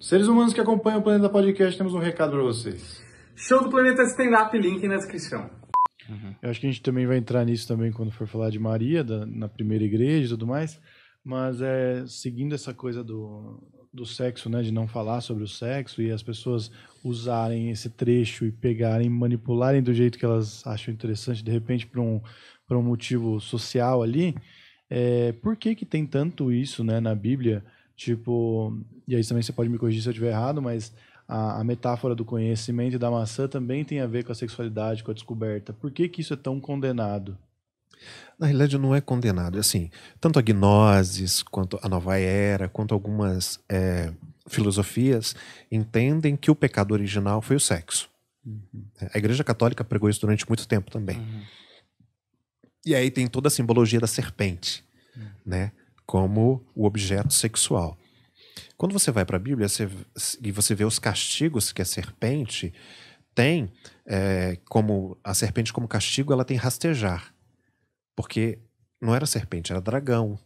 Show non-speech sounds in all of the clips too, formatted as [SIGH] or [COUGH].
Seres humanos que acompanham o Planeta Podcast, temos um recado para vocês. Show do Planeta Stand Up, link na descrição. Uhum. Eu acho que a gente também vai entrar nisso também quando for falar de Maria, da, na primeira igreja e tudo mais. Mas é seguindo essa coisa do, do sexo, né, de não falar sobre o sexo e as pessoas usarem esse trecho e pegarem, manipularem do jeito que elas acham interessante, de repente para um para um motivo social ali. É, por que que tem tanto isso, né, na Bíblia? Tipo, e aí também você pode me corrigir se eu estiver errado, mas a, a, metáfora do conhecimento e da maçã também tem a ver com a sexualidade, com a descoberta. Por que, que isso é tão condenado? Na realidade, não é condenado. É assim, tanto a Gnosis, quanto a Nova Era, quanto algumas é, filosofias entendem que o pecado original foi o sexo. Uhum. É, a Igreja Católica pregou isso durante muito tempo também. Uhum. E aí tem toda a simbologia da serpente, uhum. né? como o objeto sexual. Quando você vai para a Bíblia você, e você vê os castigos que a serpente tem, é, como a serpente como castigo, ela tem rastejar, porque não era serpente, era dragão.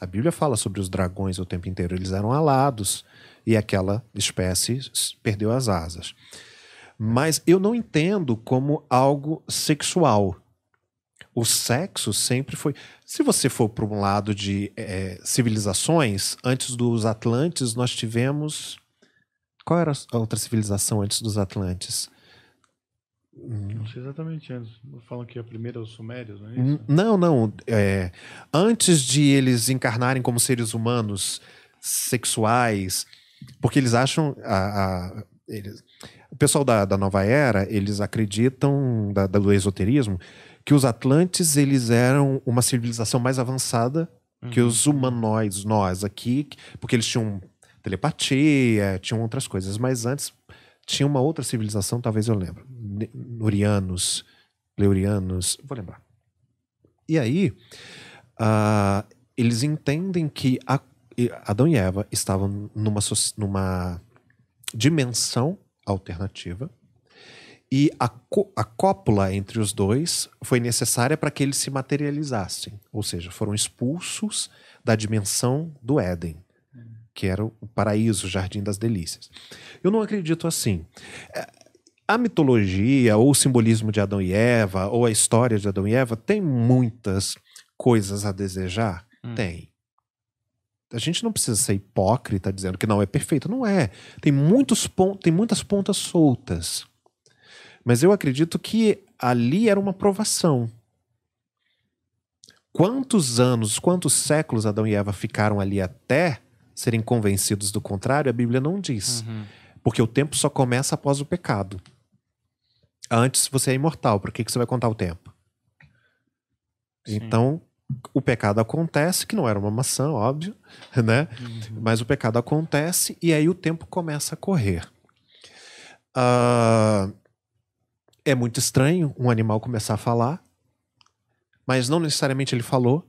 A Bíblia fala sobre os dragões o tempo inteiro, eles eram alados e aquela espécie perdeu as asas. Mas eu não entendo como algo sexual o sexo sempre foi. Se você for para um lado de é, civilizações, antes dos Atlantes nós tivemos. Qual era a outra civilização antes dos Atlantes? Não sei exatamente antes. É, falam que a primeira é os Sumérios, não é isso? Não, não. É, antes de eles encarnarem como seres humanos sexuais, porque eles acham. A, a eles, o pessoal da, da nova era, eles acreditam, da, do esoterismo, que os atlantes eles eram uma civilização mais avançada uhum. que os humanoides, nós aqui, porque eles tinham telepatia, tinham outras coisas, mas antes tinha uma outra civilização, talvez eu lembro, Norianos, Leurianos, vou lembrar. E aí, uh, eles entendem que a, Adão e Eva estavam numa, numa dimensão alternativa e a, a cópula entre os dois foi necessária para que eles se materializassem, ou seja, foram expulsos da dimensão do Éden, que era o paraíso, o jardim das delícias. Eu não acredito assim. É, a mitologia, ou o simbolismo de Adão e Eva, ou a história de Adão e Eva, tem muitas coisas a desejar? Hum. Tem. A gente não precisa ser hipócrita dizendo que não é perfeito. Não é. Tem, muitos pon tem muitas pontas soltas. Mas eu acredito que ali era uma provação. Quantos anos, quantos séculos Adão e Eva ficaram ali até serem convencidos do contrário, a Bíblia não diz. Uhum. Porque o tempo só começa após o pecado. Antes você é imortal, por que, que você vai contar o tempo? Sim. Então, o pecado acontece, que não era uma maçã, óbvio, [LAUGHS] né? Uhum. Mas o pecado acontece e aí o tempo começa a correr. Uh, é muito estranho um animal começar a falar, mas não necessariamente ele falou,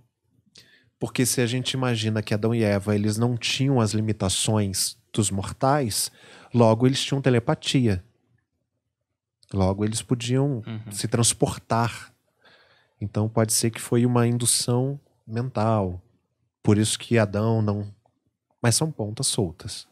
porque se a gente imagina que Adão e Eva eles não tinham as limitações dos mortais, logo eles tinham telepatia. Logo eles podiam uhum. se transportar. Então pode ser que foi uma indução mental. Por isso que Adão não. Mas são pontas soltas.